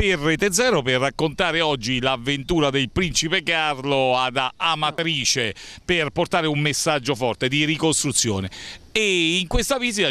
per Rete Zero per raccontare oggi l'avventura del principe Carlo ad Amatrice per portare un messaggio forte di ricostruzione e in questa visita